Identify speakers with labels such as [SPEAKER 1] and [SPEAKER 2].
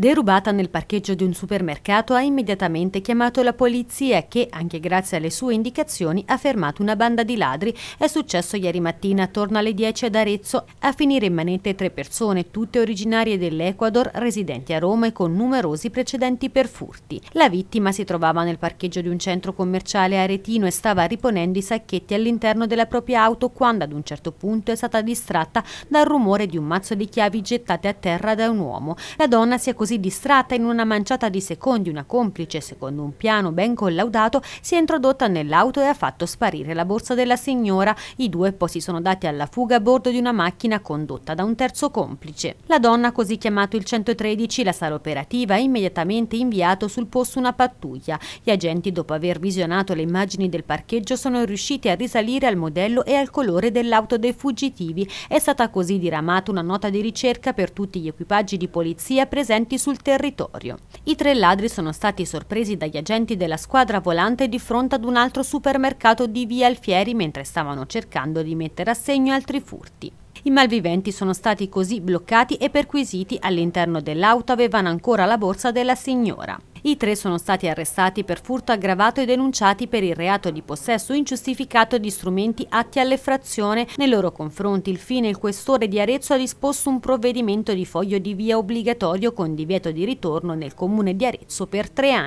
[SPEAKER 1] Derubata nel parcheggio di un supermercato ha immediatamente chiamato la polizia che, anche grazie alle sue indicazioni, ha fermato una banda di ladri. È successo ieri mattina attorno alle 10 ad Arezzo a finire in manette tre persone, tutte originarie dell'Ecuador, residenti a Roma e con numerosi precedenti per furti. La vittima si trovava nel parcheggio di un centro commerciale aretino e stava riponendo i sacchetti all'interno della propria auto quando ad un certo punto è stata distratta dal rumore di un mazzo di chiavi gettate a terra da un uomo. La donna si è così così distratta in una manciata di secondi una complice, secondo un piano ben collaudato, si è introdotta nell'auto e ha fatto sparire la borsa della signora. I due poi si sono dati alla fuga a bordo di una macchina condotta da un terzo complice. La donna così chiamato il 113, la sala operativa ha immediatamente inviato sul posto una pattuglia. Gli agenti, dopo aver visionato le immagini del parcheggio, sono riusciti a risalire al modello e al colore dell'auto dei fuggitivi. È stata così diramata una nota di ricerca per tutti gli equipaggi di polizia presenti sul territorio. I tre ladri sono stati sorpresi dagli agenti della squadra volante di fronte ad un altro supermercato di via Alfieri mentre stavano cercando di mettere a segno altri furti. I malviventi sono stati così bloccati e perquisiti all'interno dell'auto avevano ancora la borsa della signora. I tre sono stati arrestati per furto aggravato e denunciati per il reato di possesso ingiustificato di strumenti atti all'effrazione. Nei loro confronti, infine, il questore di Arezzo ha disposto un provvedimento di foglio di via obbligatorio con divieto di ritorno nel comune di Arezzo per tre anni.